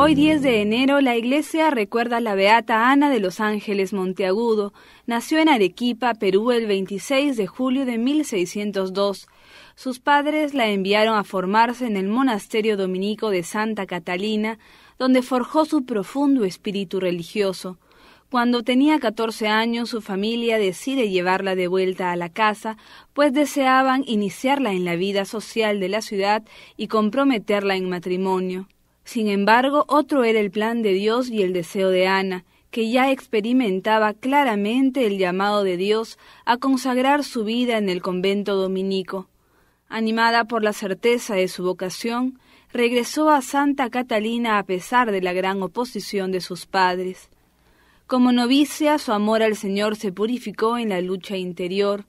Hoy 10 de enero la iglesia recuerda a la Beata Ana de Los Ángeles Monteagudo. Nació en Arequipa, Perú, el 26 de julio de 1602. Sus padres la enviaron a formarse en el monasterio dominico de Santa Catalina, donde forjó su profundo espíritu religioso. Cuando tenía 14 años, su familia decide llevarla de vuelta a la casa, pues deseaban iniciarla en la vida social de la ciudad y comprometerla en matrimonio. Sin embargo, otro era el plan de Dios y el deseo de Ana, que ya experimentaba claramente el llamado de Dios a consagrar su vida en el convento dominico. Animada por la certeza de su vocación, regresó a Santa Catalina a pesar de la gran oposición de sus padres. Como novicia, su amor al Señor se purificó en la lucha interior.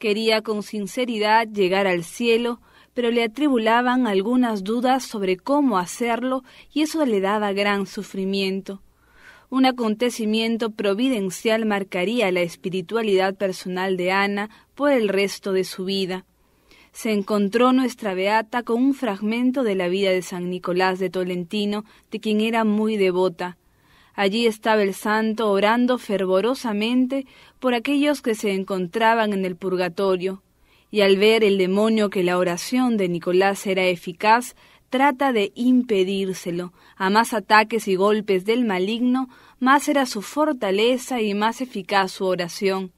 Quería con sinceridad llegar al cielo, pero le atribulaban algunas dudas sobre cómo hacerlo y eso le daba gran sufrimiento. Un acontecimiento providencial marcaría la espiritualidad personal de Ana por el resto de su vida. Se encontró nuestra beata con un fragmento de la vida de San Nicolás de Tolentino, de quien era muy devota. Allí estaba el santo orando fervorosamente por aquellos que se encontraban en el purgatorio, y al ver el demonio que la oración de Nicolás era eficaz, trata de impedírselo. A más ataques y golpes del maligno, más será su fortaleza y más eficaz su oración.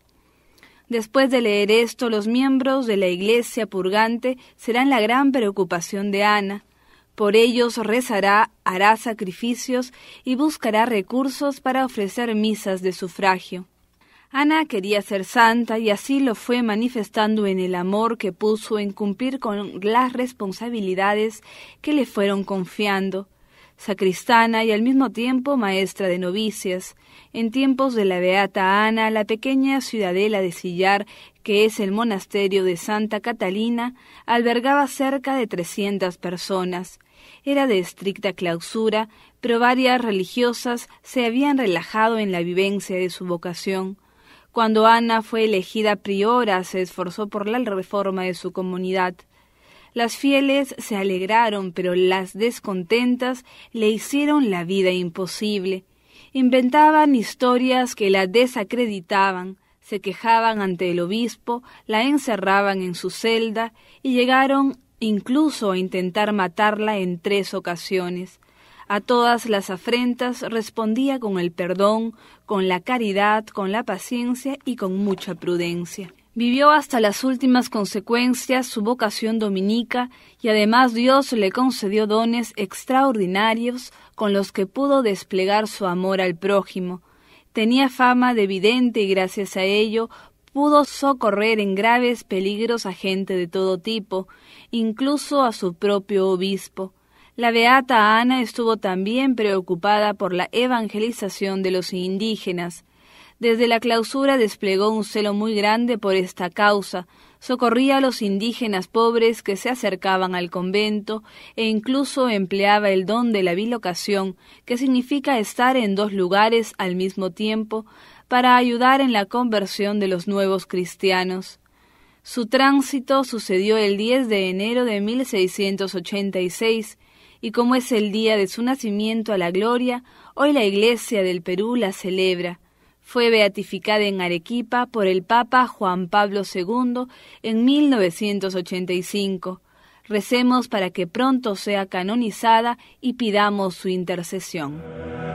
Después de leer esto, los miembros de la iglesia purgante serán la gran preocupación de Ana. Por ellos rezará, hará sacrificios y buscará recursos para ofrecer misas de sufragio. Ana quería ser santa y así lo fue manifestando en el amor que puso en cumplir con las responsabilidades que le fueron confiando. Sacristana y al mismo tiempo maestra de novicias, en tiempos de la Beata Ana, la pequeña ciudadela de Sillar, que es el monasterio de Santa Catalina, albergaba cerca de trescientas personas. Era de estricta clausura, pero varias religiosas se habían relajado en la vivencia de su vocación. Cuando Ana fue elegida priora, se esforzó por la reforma de su comunidad. Las fieles se alegraron, pero las descontentas le hicieron la vida imposible. Inventaban historias que la desacreditaban, se quejaban ante el obispo, la encerraban en su celda y llegaron incluso a intentar matarla en tres ocasiones. A todas las afrentas respondía con el perdón, con la caridad, con la paciencia y con mucha prudencia. Vivió hasta las últimas consecuencias su vocación dominica y además Dios le concedió dones extraordinarios con los que pudo desplegar su amor al prójimo. Tenía fama de vidente y gracias a ello pudo socorrer en graves peligros a gente de todo tipo, incluso a su propio obispo. La beata Ana estuvo también preocupada por la evangelización de los indígenas. Desde la clausura desplegó un celo muy grande por esta causa, socorría a los indígenas pobres que se acercaban al convento e incluso empleaba el don de la bilocación, que significa estar en dos lugares al mismo tiempo, para ayudar en la conversión de los nuevos cristianos. Su tránsito sucedió el 10 de enero de 1686 y como es el día de su nacimiento a la gloria, hoy la Iglesia del Perú la celebra. Fue beatificada en Arequipa por el Papa Juan Pablo II en 1985. Recemos para que pronto sea canonizada y pidamos su intercesión.